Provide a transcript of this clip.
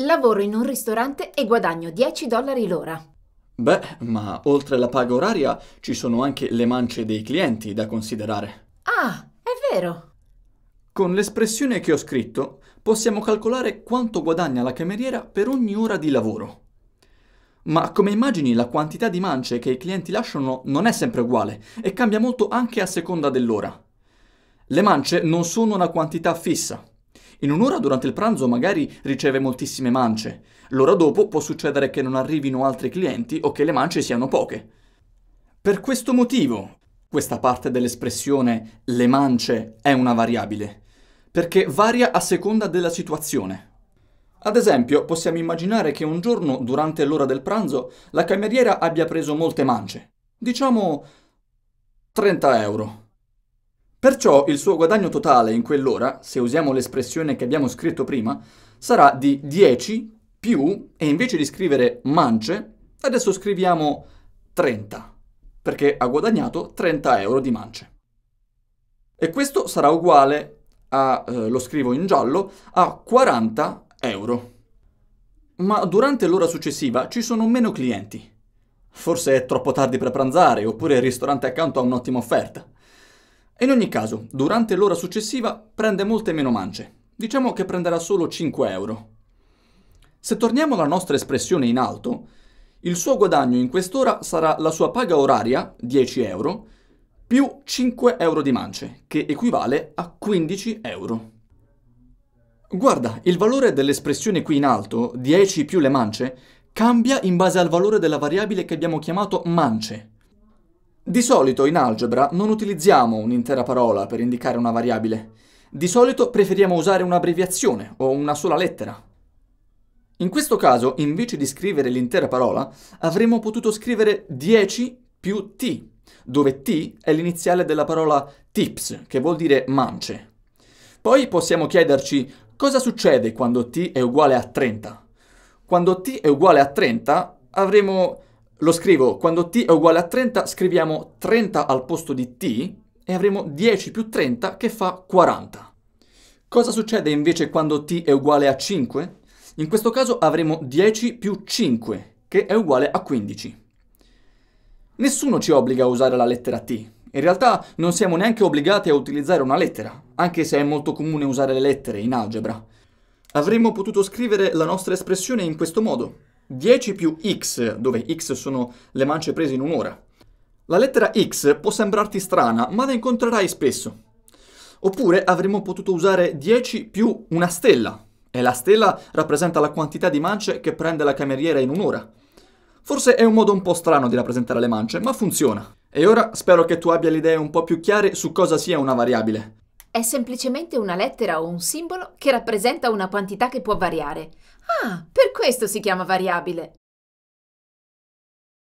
Lavoro in un ristorante e guadagno 10 dollari l'ora. Beh, ma oltre alla paga oraria ci sono anche le mance dei clienti da considerare. Ah, è vero. Con l'espressione che ho scritto possiamo calcolare quanto guadagna la cameriera per ogni ora di lavoro. Ma come immagini la quantità di mance che i clienti lasciano non è sempre uguale e cambia molto anche a seconda dell'ora. Le mance non sono una quantità fissa. In un'ora durante il pranzo magari riceve moltissime mance, l'ora dopo può succedere che non arrivino altri clienti o che le mance siano poche. Per questo motivo, questa parte dell'espressione le mance è una variabile, perché varia a seconda della situazione. Ad esempio, possiamo immaginare che un giorno, durante l'ora del pranzo, la cameriera abbia preso molte mance. Diciamo 30 euro. Perciò il suo guadagno totale in quell'ora, se usiamo l'espressione che abbiamo scritto prima, sarà di 10 più, e invece di scrivere mance, adesso scriviamo 30, perché ha guadagnato 30 euro di mance. E questo sarà uguale a, eh, lo scrivo in giallo, a 40 euro. Ma durante l'ora successiva ci sono meno clienti. Forse è troppo tardi per pranzare, oppure il ristorante accanto ha un'ottima offerta. In ogni caso, durante l'ora successiva prende molte meno mance. Diciamo che prenderà solo 5 euro. Se torniamo alla nostra espressione in alto, il suo guadagno in quest'ora sarà la sua paga oraria, 10 euro, più 5 euro di mance, che equivale a 15 euro. Guarda, il valore dell'espressione qui in alto, 10 più le mance, cambia in base al valore della variabile che abbiamo chiamato mance. Di solito in algebra non utilizziamo un'intera parola per indicare una variabile. Di solito preferiamo usare un'abbreviazione o una sola lettera. In questo caso, invece di scrivere l'intera parola, avremmo potuto scrivere 10 più t, dove t è l'iniziale della parola tips, che vuol dire mance. Poi possiamo chiederci cosa succede quando t è uguale a 30. Quando t è uguale a 30 avremo lo scrivo, quando t è uguale a 30 scriviamo 30 al posto di t e avremo 10 più 30 che fa 40. Cosa succede invece quando t è uguale a 5? In questo caso avremo 10 più 5 che è uguale a 15. Nessuno ci obbliga a usare la lettera t. In realtà non siamo neanche obbligati a utilizzare una lettera, anche se è molto comune usare le lettere in algebra. Avremmo potuto scrivere la nostra espressione in questo modo, 10 più x, dove x sono le mance prese in un'ora. La lettera x può sembrarti strana, ma la incontrerai spesso. Oppure avremmo potuto usare 10 più una stella, e la stella rappresenta la quantità di mance che prende la cameriera in un'ora. Forse è un modo un po' strano di rappresentare le mance, ma funziona. E ora spero che tu abbia le idee un po' più chiare su cosa sia una variabile. È semplicemente una lettera o un simbolo che rappresenta una quantità che può variare. Ah, per questo si chiama variabile.